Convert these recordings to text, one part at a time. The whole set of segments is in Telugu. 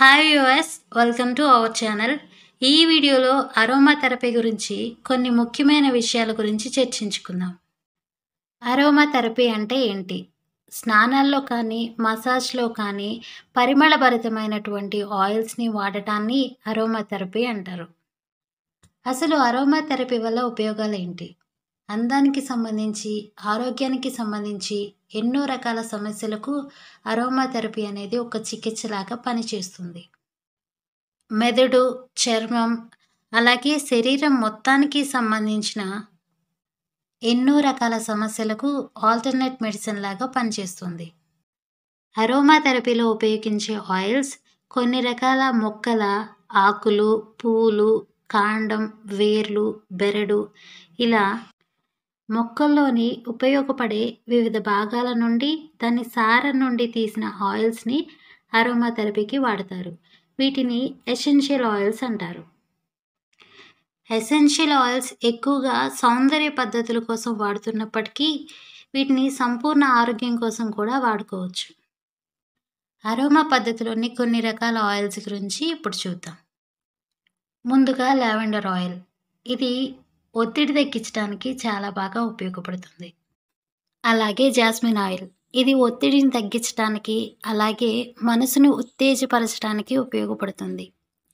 hi US welcome to our channel ఈ వీడియోలో అరోమా థెరపీ గురించి కొన్ని ముఖ్యమైన విషయాల గురించి చర్చించుకుందాం అరోమా థెరపీ అంటే ఏంటి స్నానాల్లో కానీ మసాజ్లో కానీ పరిమళభరితమైనటువంటి ఆయిల్స్ని వాడటాన్ని అరోమా థెరపీ అంటారు అసలు అరోమా థెరపీ వల్ల ఉపయోగాలు ఏంటి అందానికి సంబంధించి ఆరోగ్యానికి సంబంధించి ఎన్నో రకాల సమస్యలకు అరోమా థెరపీ అనేది ఒక చికిత్సలాగా పనిచేస్తుంది మెదడు చర్మం అలాగే శరీరం మొత్తానికి సంబంధించిన ఎన్నో రకాల సమస్యలకు ఆల్టర్నేట్ మెడిసిన్ లాగా పనిచేస్తుంది అరోమా థెరపీలో ఉపయోగించే ఆయిల్స్ కొన్ని రకాల మొక్కల ఆకులు పూలు కాండం వేర్లు బెరడు ఇలా మొక్కల్లోని ఉపయోగపడే వివిధ భాగాల నుండి దాని సారం నుండి తీసిన ఆయిల్స్ని అరోమాథెరపీకి వాడతారు వీటిని ఎసెన్షియల్ ఆయిల్స్ అంటారు ఎసెన్షియల్ ఆయిల్స్ ఎక్కువగా సౌందర్య పద్ధతుల కోసం వాడుతున్నప్పటికీ వీటిని సంపూర్ణ ఆరోగ్యం కోసం కూడా వాడుకోవచ్చు అరోమా పద్ధతిలోని కొన్ని రకాల ఆయిల్స్ గురించి ఇప్పుడు చూద్దాం ముందుగా లావెండర్ ఆయిల్ ఇది ఒత్తిడి తగ్గించడానికి చాలా బాగా ఉపయోగపడుతుంది అలాగే జాస్మిన్ ఆయిల్ ఇది ఒత్తిడిని తగ్గించడానికి అలాగే మనసును ఉత్తేజపరచడానికి ఉపయోగపడుతుంది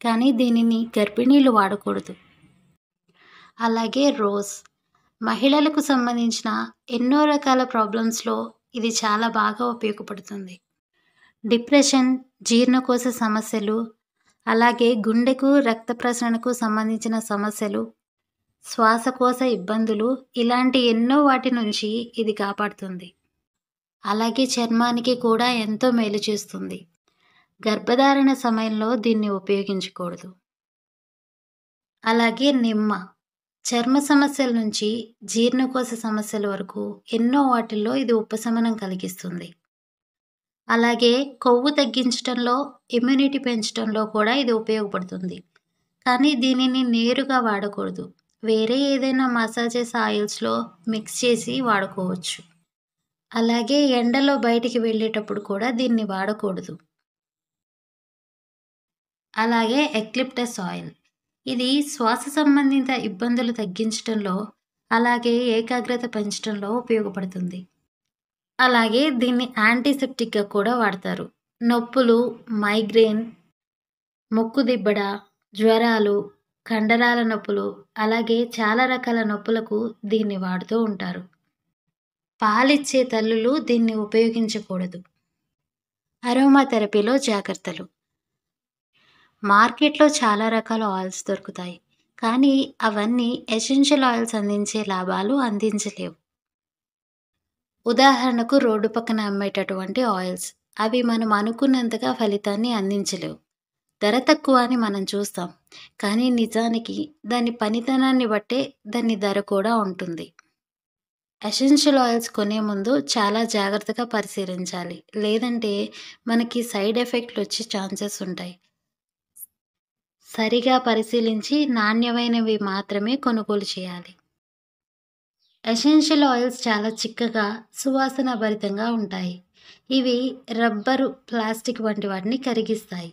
కానీ దీనిని గర్భిణీలు వాడకూడదు అలాగే రోజ్ మహిళలకు సంబంధించిన ఎన్నో రకాల ప్రాబ్లమ్స్లో ఇది చాలా బాగా ఉపయోగపడుతుంది డిప్రెషన్ జీర్ణకోశ సమస్యలు అలాగే గుండెకు రక్త ప్రసరణకు సంబంధించిన సమస్యలు శ్వాసకోశ ఇబ్బందులు ఇలాంటి ఎన్నో వాటి నుంచి ఇది కాపాడుతుంది అలాగే చర్మానికి కూడా ఎంతో మేలు చేస్తుంది గర్భధారణ సమయంలో దీన్ని ఉపయోగించకూడదు అలాగే నిమ్మ చర్మ సమస్యల నుంచి జీర్ణకోశ సమస్యల వరకు ఎన్నో వాటిల్లో ఇది ఉపశమనం కలిగిస్తుంది అలాగే కొవ్వు తగ్గించడంలో ఇమ్యూనిటీ పెంచడంలో కూడా ఇది ఉపయోగపడుతుంది కానీ దీనిని నేరుగా వాడకూడదు వేరే ఏదైనా మసాజెస్ ఆయిల్స్లో మిక్స్ చేసి వాడుకోవచ్చు అలాగే ఎండలో బయటికి వెళ్ళేటప్పుడు కూడా దీన్ని వాడకూడదు అలాగే ఎక్లిప్టస్ ఆయిల్ ఇది శ్వాస సంబంధిత ఇబ్బందులు తగ్గించడంలో అలాగే ఏకాగ్రత పెంచడంలో ఉపయోగపడుతుంది అలాగే దీన్ని యాంటీసెప్టిక్గా కూడా వాడతారు నొప్పులు మైగ్రేన్ ముక్కు దిబ్బడ జ్వరాలు కండరాల నొప్పులు అలాగే చాలా రకాల నొప్పులకు దీన్ని వాడుతూ ఉంటారు పాలిచ్చే తల్లులు దీన్ని ఉపయోగించకూడదు అరోమా థెరపీలో జాగ్రత్తలు మార్కెట్లో చాలా రకాల ఆయిల్స్ దొరుకుతాయి కానీ అవన్నీ ఎసెన్షియల్ ఆయిల్స్ అందించే లాభాలు అందించలేవు ఉదాహరణకు రోడ్డు పక్కన అమ్మేటటువంటి ఆయిల్స్ అవి మనం అనుకున్నంతగా ఫలితాన్ని అందించలేవు ధర తక్కువ అని మనం చూస్తాం కానీ నిజానికి దాని పనితనాన్ని బట్టే దాని ధర కూడా ఉంటుంది ఎసెన్షియల్ ఆయిల్స్ కొనే ముందు చాలా జాగ్రత్తగా పరిశీలించాలి లేదంటే మనకి సైడ్ ఎఫెక్ట్లు వచ్చే ఛాన్సెస్ ఉంటాయి సరిగా పరిశీలించి నాణ్యమైనవి మాత్రమే కొనుగోలు చేయాలి ఎసెన్షియల్ ఆయిల్స్ చాలా చిక్కగా సువాసన భరితంగా ఉంటాయి ఇవి రబ్బరు ప్లాస్టిక్ వంటి వాటిని కరిగిస్తాయి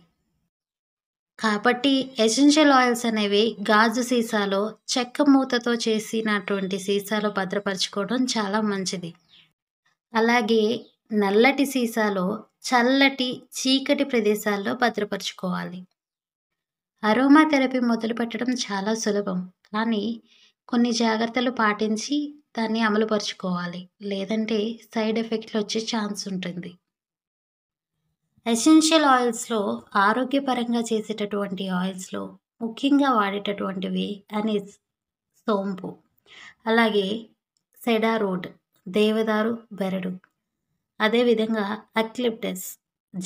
కాబట్టి ఎసెన్షియల్ ఆయిల్స్ అనేవి గాజు సీసాలో చెక్క మూతతో చేసినటువంటి సీసాలో భద్రపరచుకోవడం చాలా మంచిది అలాగే నల్లటి సీసాలో చల్లటి చీకటి ప్రదేశాల్లో భద్రపరచుకోవాలి అరోమా థెరపీ మొదలుపెట్టడం చాలా సులభం కానీ కొన్ని జాగ్రత్తలు పాటించి దాన్ని అమలుపరుచుకోవాలి లేదంటే సైడ్ ఎఫెక్ట్లు వచ్చే ఛాన్స్ ఉంటుంది ఎసెన్షియల్ ఆయిల్స్లో ఆరోగ్యపరంగా చేసేటటువంటి ఆయిల్స్లో ముఖ్యంగా వాడేటటువంటివి అని సోంపు అలాగే సెడా రోడ్ దేవదారు బెరడు అదేవిధంగా అక్లిప్టెస్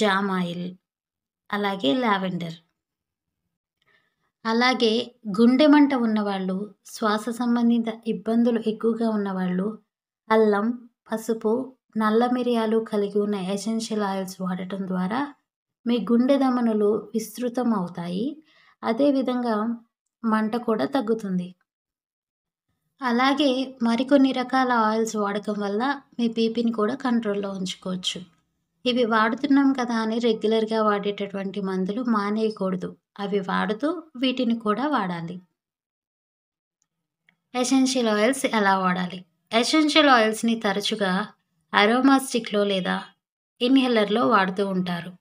జామ్ ఆయిల్ అలాగే లావెండర్ అలాగే గుండె మంట ఉన్నవాళ్ళు శ్వాస సంబంధిత ఇబ్బందులు ఎక్కువగా ఉన్నవాళ్ళు అల్లం పసుపు నల్ల మిరియాలు కలిగి ఉన్న ఎసెన్షియల్ ఆయిల్స్ వాడటం ద్వారా మీ గుండె దమనులు విస్తృతం అవుతాయి అదేవిధంగా మంట కూడా తగ్గుతుంది అలాగే మరికొన్ని రకాల ఆయిల్స్ వాడకం వల్ల మీ బీపీని కూడా కంట్రోల్లో ఉంచుకోవచ్చు ఇవి వాడుతున్నాం కదా అని రెగ్యులర్గా వాడేటటువంటి మందులు మానేయకూడదు అవి వాడుతూ వీటిని కూడా వాడాలి ఎసెన్షియల్ ఆయిల్స్ ఎలా వాడాలి ఎసెన్షియల్ ఆయిల్స్ని తరచుగా అరోమాస్టిక్లో లేదా ఇన్హెల్లర్లో వాడుతూ ఉంటారు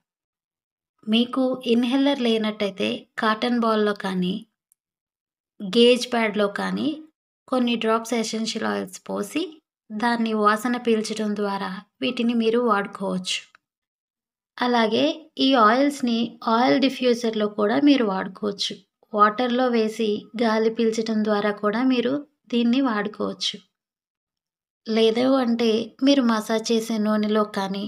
మీకు ఇన్హెల్లర్ లేనట్టయితే కాటన్ బాల్లో కానీ గేజ్ ప్యాడ్లో కానీ కొన్ని డ్రాప్స్ ఎసెన్షియల్ ఆయిల్స్ పోసి దాన్ని వాసన పీల్చడం ద్వారా వీటిని మీరు వాడుకోవచ్చు అలాగే ఈ ఆయిల్స్ని ఆయిల్ డిఫ్యూజర్లో కూడా మీరు వాడుకోవచ్చు వాటర్లో వేసి గాలి పీల్చడం ద్వారా కూడా మీరు దీన్ని వాడుకోవచ్చు లేదా అంటే మీరు మసాజ్ చేసే నూనెలో కానీ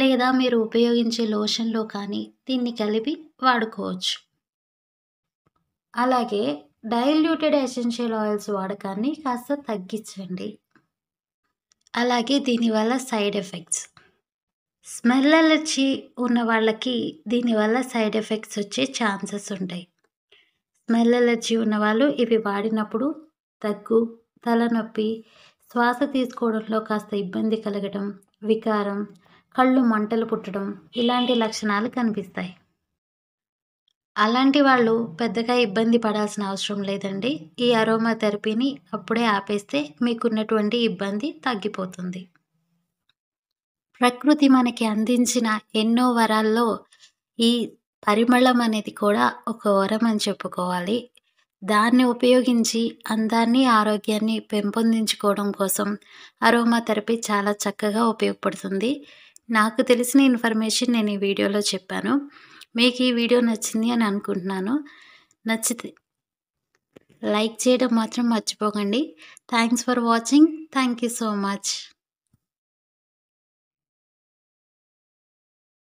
లేదా మీరు ఉపయోగించే లోషన్లో కానీ దీన్ని కలిపి వాడుకోవచ్చు అలాగే డైల్యూటెడ్ ఎసెన్షియల్ ఆయిల్స్ వాడకాన్ని కాస్త తగ్గించండి అలాగే దీనివల్ల సైడ్ ఎఫెక్ట్స్ స్మెల్ అలర్జీ ఉన్న వాళ్ళకి దీనివల్ల సైడ్ ఎఫెక్ట్స్ వచ్చే ఛాన్సెస్ ఉంటాయి స్మెల్ అలర్జీ ఉన్న వాళ్ళు ఇవి వాడినప్పుడు దగ్గు తలనొప్పి శ్వాస తీసుకోవడంలో కాస్త ఇబ్బంది కలగటం వికారం కళ్ళు మంటలు పుట్టడం ఇలాంటి లక్షణాలు కనిపిస్తాయి అలాంటి వాళ్ళు పెద్దగా ఇబ్బంది పడాల్సిన అవసరం లేదండి ఈ అరోమా థెరపీని అప్పుడే ఆపేస్తే మీకున్నటువంటి ఇబ్బంది తగ్గిపోతుంది ప్రకృతి మనకి అందించిన ఎన్నో వరాల్లో ఈ పరిమళం అనేది కూడా ఒక వరం అని చెప్పుకోవాలి దాన్ని ఉపయోగించి అందాన్ని ఆరోగ్యాన్ని పెంపొందించుకోవడం కోసం అరోమా థెరపీ చాలా చక్కగా ఉపయోగపడుతుంది నాకు తెలిసిన ఇన్ఫర్మేషన్ నేను ఈ వీడియోలో చెప్పాను మీకు ఈ వీడియో నచ్చింది అని అనుకుంటున్నాను నచ్చితే లైక్ చేయడం మాత్రం మర్చిపోకండి thanks for watching thank you so much